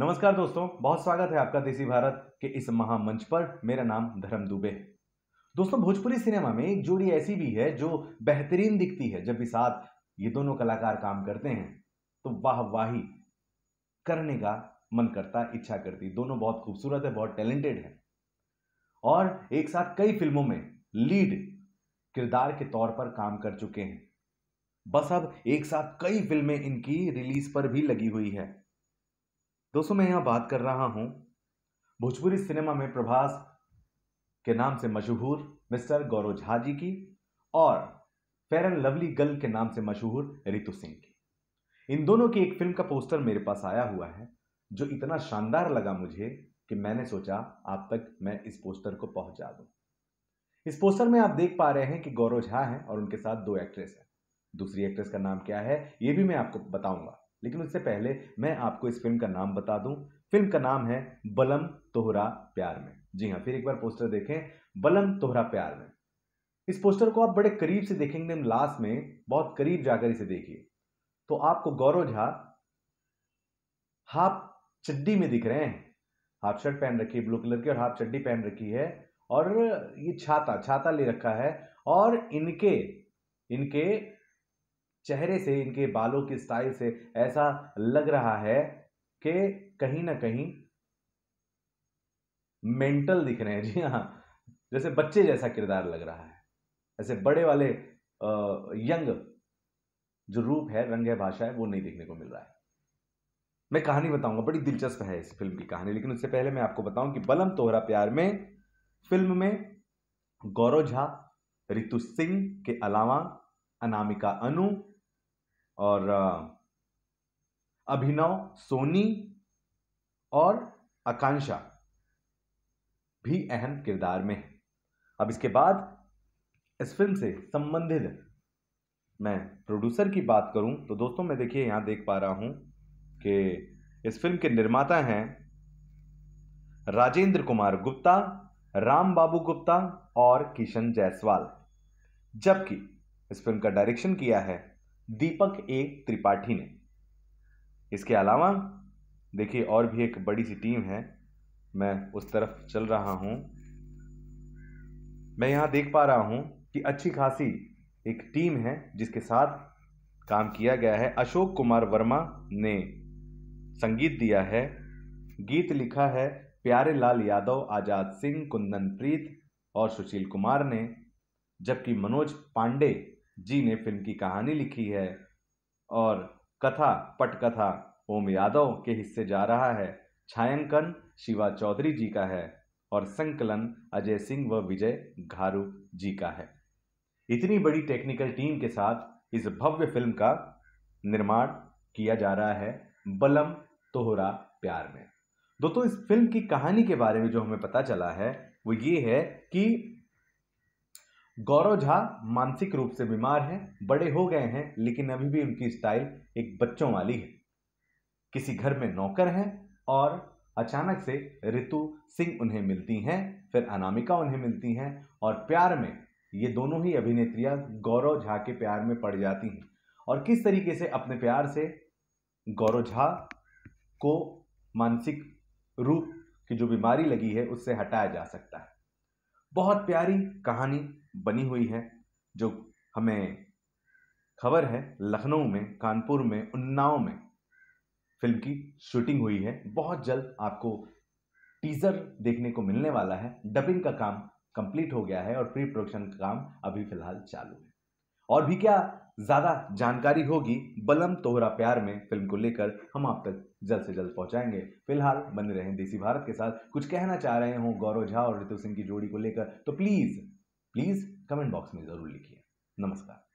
नमस्कार दोस्तों बहुत स्वागत है आपका देसी भारत के इस महामंच पर मेरा नाम धर्म दुबे है दोस्तों भोजपुरी सिनेमा में एक जोड़ी ऐसी भी है जो बेहतरीन दिखती है जब भी साथ ये दोनों कलाकार काम करते हैं तो वाह वाही करने का मन करता इच्छा करती दोनों बहुत खूबसूरत है बहुत टैलेंटेड है और एक साथ कई फिल्मों में लीड किरदार के तौर पर काम कर चुके हैं बस अब एक साथ कई फिल्में इनकी रिलीज पर भी लगी हुई है दोस्तों मैं यहाँ बात कर रहा हूँ भोजपुरी सिनेमा में प्रभास के नाम से मशहूर मिस्टर गौरव झा जी की और फेयर एंड लवली गर्ल के नाम से मशहूर रितु सिंह की इन दोनों की एक फिल्म का पोस्टर मेरे पास आया हुआ है जो इतना शानदार लगा मुझे कि मैंने सोचा आप तक मैं इस पोस्टर को पहुंचा दूं इस पोस्टर में आप देख पा रहे हैं कि गौरव झा हैं और उनके साथ दो एक्ट्रेस हैं दूसरी एक्ट्रेस का नाम क्या है ये भी मैं आपको बताऊंगा लेकिन उससे पहले मैं आपको इस फिल्म का नाम बता दूं फिल्म का नाम है बलम तोहरा प्यार में जी हाँ फिर एक बार पोस्टर देखें बलम तोहरा प्यार में इस पोस्टर को आप बड़े करीब से देखेंगे लास्ट में बहुत करीब जाकर इसे देखिए तो आपको गौरव झा हाफ चड्डी में दिख रहे हैं हाफ शर्ट पहन रखी है ब्लू कलर की और हाफ चड्डी पहन रखी है और ये छाता छाता ले रखा है और इनके इनके चेहरे से इनके बालों की स्टाइल से ऐसा लग रहा है कि कहीं ना कहीं मेंटल दिख रहे हैं जी हाँ जैसे बच्चे जैसा किरदार लग रहा है ऐसे बड़े वाले यंग जो रूप है रंग है भाषा है वो नहीं देखने को मिल रहा है मैं कहानी बताऊंगा बड़ी दिलचस्प है इस फिल्म की कहानी लेकिन उससे पहले मैं आपको बताऊं कि बलम तोहरा प्यार में फिल्म में गौरव झा रितु सिंह के अलावा अनामिका अनु और अभिनव सोनी और आकांक्षा भी अहम किरदार में है अब इसके बाद इस फिल्म से संबंधित मैं प्रोड्यूसर की बात करूं तो दोस्तों मैं देखिए यहां देख पा रहा हूं कि इस फिल्म के निर्माता हैं राजेंद्र कुमार गुप्ता राम बाबू गुप्ता और किशन जायसवाल जबकि इस फिल्म का डायरेक्शन किया है दीपक ए त्रिपाठी ने इसके अलावा देखिए और भी एक बड़ी सी टीम है मैं उस तरफ चल रहा हूँ मैं यहाँ देख पा रहा हूँ कि अच्छी खासी एक टीम है जिसके साथ काम किया गया है अशोक कुमार वर्मा ने संगीत दिया है गीत लिखा है प्यारे लाल यादव आज़ाद सिंह कुंदन प्रीत और सुशील कुमार ने जबकि मनोज पांडे जी ने फिल्म की कहानी लिखी है और कथा पटकथा ओम यादव के हिस्से जा रहा है छायांकन शिवा चौधरी जी का है और संकलन अजय सिंह व विजय घारू जी का है इतनी बड़ी टेक्निकल टीम के साथ इस भव्य फिल्म का निर्माण किया जा रहा है बलम तोहरा प्यार में दोस्तों इस फिल्म की कहानी के बारे में जो हमें पता चला है वो ये है कि गौरव झा मानसिक रूप से बीमार हैं बड़े हो गए हैं लेकिन अभी भी उनकी स्टाइल एक बच्चों वाली है किसी घर में नौकर हैं और अचानक से ऋतु सिंह उन्हें मिलती हैं फिर अनामिका उन्हें मिलती हैं और प्यार में ये दोनों ही अभिनेत्रियां गौरव झा के प्यार में पड़ जाती हैं और किस तरीके से अपने प्यार से गौरव झा को मानसिक रूप की जो बीमारी लगी है उससे हटाया जा सकता है बहुत प्यारी कहानी बनी हुई है जो हमें खबर है लखनऊ में कानपुर में उन्नाव में फिल्म की शूटिंग हुई है बहुत जल्द आपको टीज़र देखने को मिलने वाला है डबिंग का काम कंप्लीट हो गया है और प्री प्रोडक्शन का काम अभी फ़िलहाल चालू है और भी क्या ज़्यादा जानकारी होगी बलम तोहरा प्यार में फिल्म को लेकर हम आप तक जल्द से जल्द पहुंचाएंगे फिलहाल बने रहें देसी भारत के साथ कुछ कहना चाह रहे हों गौरव झा और ऋतु सिंह की जोड़ी को लेकर तो प्लीज़ प्लीज़ कमेंट बॉक्स में ज़रूर लिखिए नमस्कार